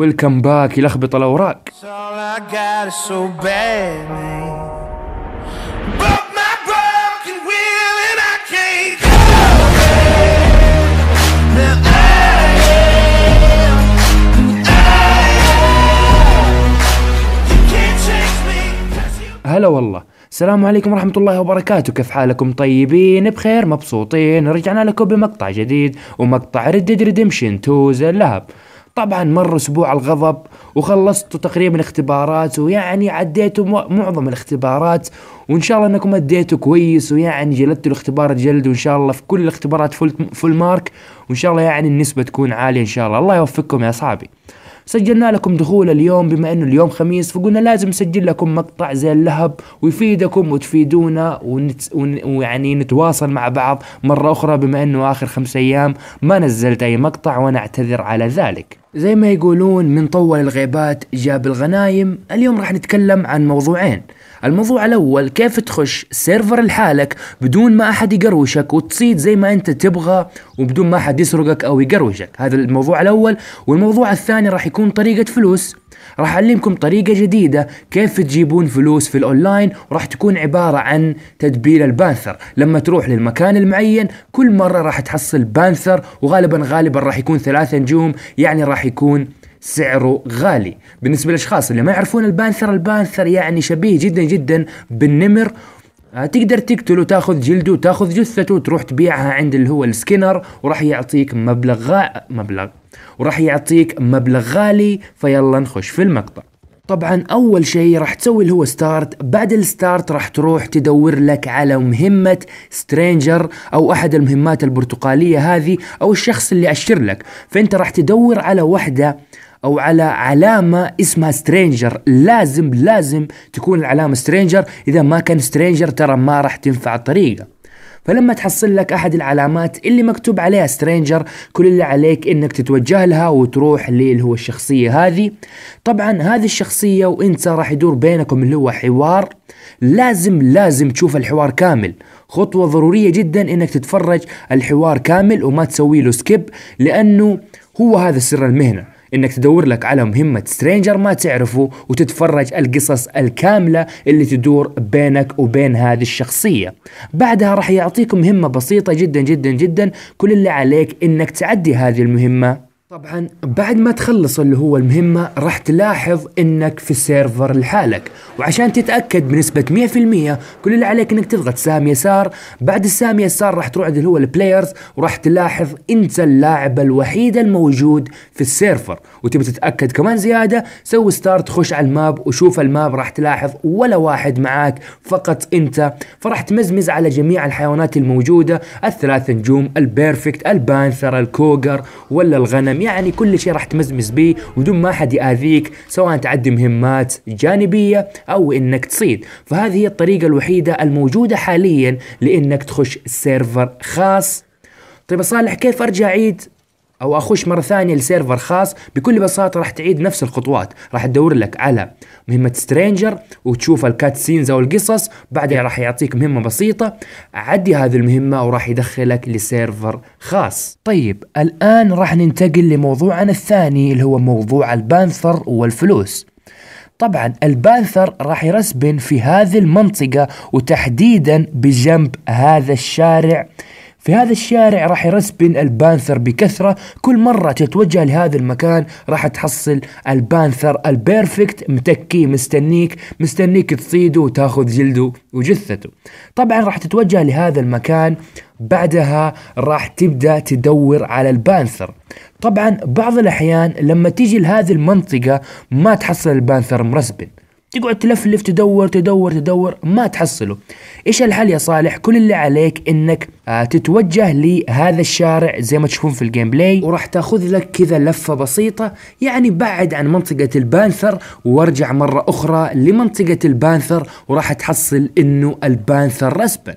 ويلكم باك يلخبط الاوراق هلا والله السلام عليكم ورحمة الله وبركاته كيف حالكم طيبين بخير مبسوطين رجعنا لكم بمقطع جديد ومقطع ردد ريدمشن 2 زي اللهب طبعا مر اسبوع الغضب وخلصتوا تقريبا اختبارات ويعني عديتوا معظم الاختبارات وان شاء الله انكم اديتوا كويس ويعني جلدتوا الاختبار الجلد وان شاء الله في كل الاختبارات فل, فل مارك وان شاء الله يعني النسبه تكون عاليه ان شاء الله الله يوفقكم يا اصحابي سجلنا لكم دخول اليوم بما انه اليوم خميس فقلنا لازم نسجل لكم مقطع زي اللهب ويفيدكم وتفيدونا ونت... ويعني نتواصل مع بعض مرة أخرى بما انه آخر خمس أيام ما نزلت أي مقطع وأنا أعتذر على ذلك زي ما يقولون من طول الغيبات جاب الغنايم اليوم راح نتكلم عن موضوعين الموضوع الاول كيف تخش سيرفر لحالك بدون ما احد يقروشك وتصيد زي ما انت تبغى وبدون ما احد يسرقك او يقروشك هذا الموضوع الاول والموضوع الثاني راح يكون طريقة فلوس راح اعلمكم طريقة جديدة كيف تجيبون فلوس في الاونلاين وراح تكون عبارة عن تدبير البانثر لما تروح للمكان المعين كل مرة راح تحصل بانثر وغالبا غالبا راح يكون ثلاثة نجوم يعني راح يكون سعره غالي بالنسبة للأشخاص اللي ما يعرفون البانثر البانثر يعني شبيه جدا جدا بالنمر آه، تقدر تقتله تاخذ جلده وتاخذ جثته وتروح تبيعها عند اللي هو السكينر وراح يعطيك مبلغ غا... مبلغ وراح يعطيك مبلغ غالي فيلا نخش في المقطع طبعا اول شيء راح تسوي اللي هو ستارت بعد الستارت راح تروح تدور لك على مهمة سترينجر او احد المهمات البرتقالية هذه او الشخص اللي اشر لك فانت راح تدور على واحدة او على علامه اسمها سترينجر لازم لازم تكون العلامه سترينجر اذا ما كان سترينجر ترى ما راح تنفع الطريقه فلما تحصل لك احد العلامات اللي مكتوب عليها سترينجر كل اللي عليك انك تتوجه لها وتروح اللي هو الشخصيه هذه طبعا هذه الشخصيه وانت راح يدور بينكم اللي هو حوار لازم لازم تشوف الحوار كامل خطوه ضروريه جدا انك تتفرج الحوار كامل وما تسوي له سكيب لانه هو هذا سر المهنه انك تدور لك على مهمة سترينجر ما تعرفه وتتفرج القصص الكاملة اللي تدور بينك وبين هذه الشخصية بعدها راح يعطيك مهمة بسيطة جدا جدا جدا كل اللي عليك انك تعدي هذه المهمة طبعا بعد ما تخلص اللي هو المهمة راح تلاحظ انك في السيرفر لحالك وعشان تتأكد بنسبة 100% كل اللي عليك انك تضغط سام يسار بعد السام يسار راح تروح اللي هو البلايرز وراح تلاحظ انت اللاعب الوحيد الموجود في السيرفر وتبي تتأكد كمان زيادة سوي ستارت خش على الماب وشوف الماب راح تلاحظ ولا واحد معاك فقط انت فراح تمزمز على جميع الحيوانات الموجودة الثلاث نجوم البيرفكت البانثر الكوغر ولا الغنم مهم يعني كل شيء راح تمزمز به بدون ما حد ياذيك سواء تعدي مهمات جانبيه او انك تصيد فهذه هي الطريقه الوحيده الموجوده حاليا لانك تخش سيرفر خاص طيب صالح كيف ارجع اعيد او اخش مره ثانيه لسيرفر خاص بكل بساطه راح تعيد نفس الخطوات راح تدور لك على مهمه سترينجر وتشوف الكات سينز او القصص بعدها راح يعطيك مهمه بسيطه عدي هذه المهمه وراح يدخلك لسيرفر خاص طيب الان راح ننتقل لموضوعنا الثاني اللي هو موضوع البانثر والفلوس طبعا البانثر راح يرسبن في هذه المنطقه وتحديدا بجنب هذا الشارع في هذا الشارع راح يرسبن البانثر بكثرة كل مرة تتوجه لهذا المكان راح تحصل البانثر البيرفكت متكي مستنيك مستنيك تصيده وتاخذ جلده وجثته طبعا راح تتوجه لهذا المكان بعدها راح تبدأ تدور على البانثر طبعا بعض الأحيان لما تيجي لهذه المنطقة ما تحصل البانثر مرسبن تقعد تلفلف تدور تدور تدور ما تحصله ايش الحل يا صالح كل اللي عليك انك آه، تتوجه لهذا الشارع زي ما تشوفون في الجيم بلاي وراح تاخذ لك كذا لفه بسيطه يعني بعد عن منطقه البانثر وارجع مره اخرى لمنطقه البانثر وراح تحصل انه البانثر رسبن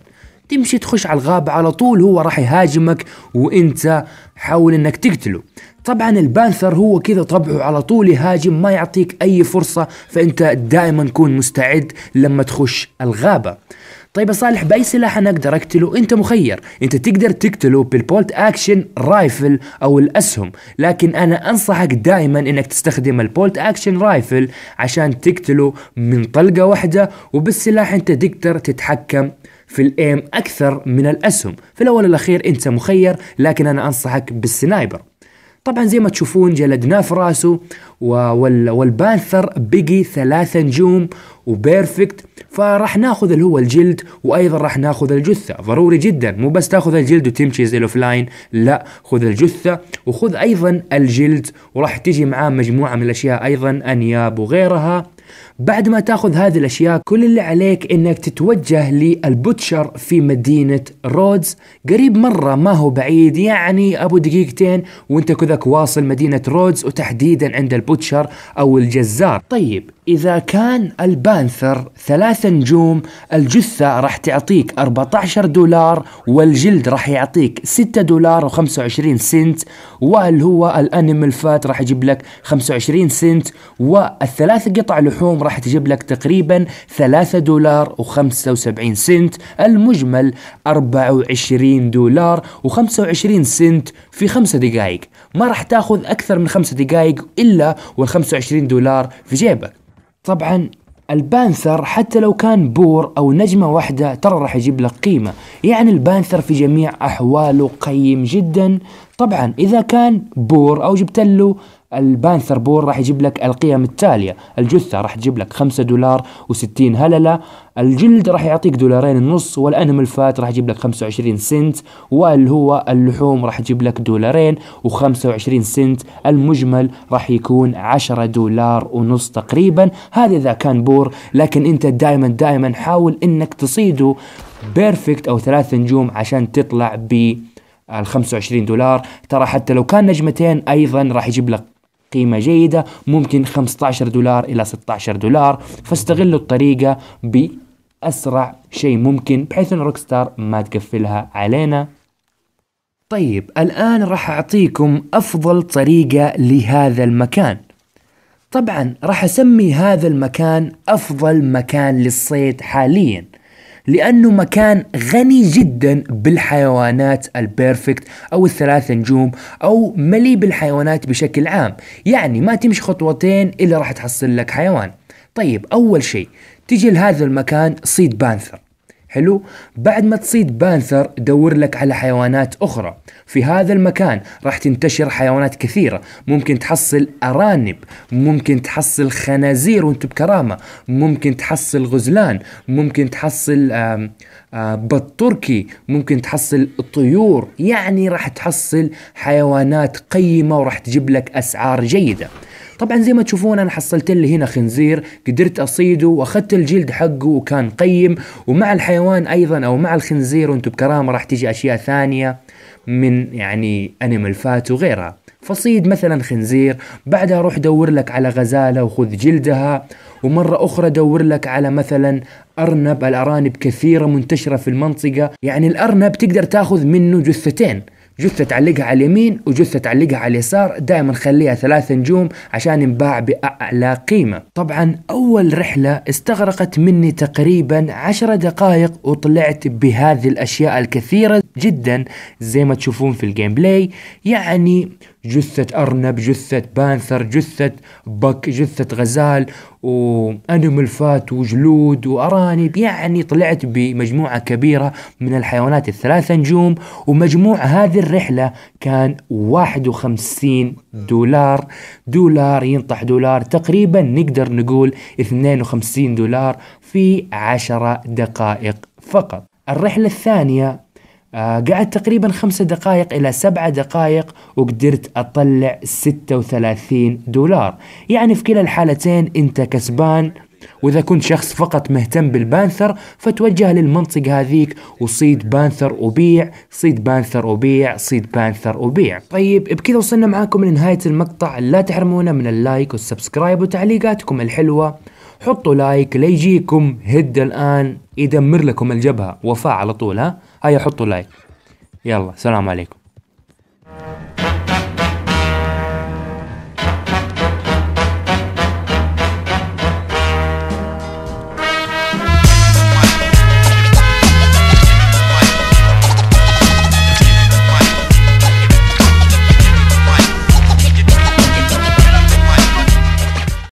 تمشي تخش على الغابة على طول هو راح يهاجمك وانت حاول انك تقتله طبعا البانثر هو كذا طبعه على طول يهاجم ما يعطيك اي فرصة فانت دائما كون مستعد لما تخش الغابة طيب يا صالح باي سلاح انا اقدر اقتله انت مخير انت تقدر تقتله بالبولت اكشن رايفل او الاسهم لكن انا انصحك دائما انك تستخدم البولت اكشن رايفل عشان تقتله من طلقة واحدة وبالسلاح انت تقدر تتحكم في الايم اكثر من الاسهم في الاول والاخير انت مخير لكن انا انصحك بالسنايبر طبعا زي ما تشوفون جلدناه في راسه والبانثر بقي ثلاثة نجوم وبيرفكت فراح ناخذ اللي هو الجلد وايضا راح ناخذ الجثه ضروري جدا مو بس تاخذ الجلد وتمشي زي الاوفلاين لا خذ الجثه وخذ ايضا الجلد وراح تجي معاه مجموعه من الاشياء ايضا انياب وغيرها بعد ما تاخذ هذه الاشياء كل اللي عليك انك تتوجه للبوتشر في مدينه رودز قريب مره ما هو بعيد يعني ابو دقيقتين وانت كذاك واصل مدينه رودز وتحديدا عند البوتشر او الجزار طيب اذا كان البانثر ثلاثة نجوم الجثه راح تعطيك 14 دولار والجلد راح يعطيك 6 دولار و25 سنت واللي هو الانيمال فات راح يجيب لك 25 سنت والثلاث قطع لحوم راح تجيب لك تقريبا 3 دولار و75 سنت المجمل 24 دولار و25 سنت في 5 دقائق ما راح تاخذ أكثر من 5 دقائق إلا وال25 دولار في جيبك طبعا البانثر حتى لو كان بور او نجمه واحده ترى راح يجيب لك قيمه يعني البانثر في جميع احواله قيم جدا طبعا اذا كان بور او جبت له البانثر بول راح يجيب لك القيم التالية الجثة راح تجيب لك خمسة دولار وستين هللة الجلد راح يعطيك دولارين ونص والأنمل فات راح يجيب لك خمسة وعشرين سنت واللي هو اللحوم راح تجيب لك دولارين وخمسة وعشرين سنت المجمل راح يكون عشرة دولار ونص تقريبا هذا إذا كان بور لكن أنت دائما دائما حاول أنك تصيده بيرفكت أو ثلاث نجوم عشان تطلع ب ال 25 دولار ترى حتى لو كان نجمتين ايضا راح يجيب لك قيمة جيدة ممكن 15 دولار إلى 16 دولار فاستغلوا الطريقة بأسرع شيء ممكن بحيث أن روكستار ما تقفلها علينا طيب الآن راح أعطيكم أفضل طريقة لهذا المكان طبعا راح أسمي هذا المكان أفضل مكان للصيد حالياً لأنه مكان غني جدا بالحيوانات البيرفكت أو الثلاث نجوم أو مليء بالحيوانات بشكل عام يعني ما تمشي خطوتين إلا راح تحصل لك حيوان طيب أول شيء تجي لهذا المكان صيد بانثر حلو بعد ما تصيد بانثر دور لك على حيوانات أخرى في هذا المكان راح تنتشر حيوانات كثيرة ممكن تحصل أرانب ممكن تحصل خنازير وانت بكرامة ممكن تحصل غزلان ممكن تحصل آم آم آه، بطركي ممكن تحصل طيور يعني راح تحصل حيوانات قيمة وراح تجيب لك أسعار جيدة طبعا زي ما تشوفون انا حصلت لي هنا خنزير قدرت اصيده واخذت الجلد حقه وكان قيم ومع الحيوان ايضا او مع الخنزير وانتم بكرامه راح تجي اشياء ثانيه من يعني انيمال فات وغيرها فصيد مثلا خنزير بعدها روح دور لك على غزالة وخذ جلدها ومرة أخرى دور لك على مثلا أرنب الأرانب كثيرة منتشرة في المنطقة يعني الأرنب تقدر تاخذ منه جثتين جثة تعلقها على اليمين وجثة تعلقها على اليسار دائما خليها ثلاث نجوم عشان ينباع بأعلى قيمة طبعا أول رحلة استغرقت مني تقريبا عشر دقائق وطلعت بهذه الأشياء الكثيرة جدا زي ما تشوفون في الجيم بلاي يعني جثة أرنب جثة بانثر جثة بك جثة غزال وأنيمال فات وجلود وأرانب يعني طلعت بمجموعة كبيرة من الحيوانات الثلاثة نجوم ومجموع هذه الرحلة كان 51 دولار دولار ينطح دولار تقريبا نقدر نقول 52 دولار في 10 دقائق فقط الرحلة الثانية آه، قعدت تقريبا خمسة دقائق إلى سبعة دقائق وقدرت أطلع ستة وثلاثين دولار يعني في كلا الحالتين أنت كسبان وإذا كنت شخص فقط مهتم بالبانثر فتوجه للمنطقة هذيك وصيد بانثر وبيع صيد بانثر وبيع صيد بانثر وبيع طيب بكذا وصلنا معاكم لنهاية المقطع لا تحرمونا من اللايك والسبسكرايب وتعليقاتكم الحلوة حطوا لايك ليجيكم هد الآن يدمر لكم الجبهة وفاء على طول ها هيا حطوا لايك يلا سلام عليكم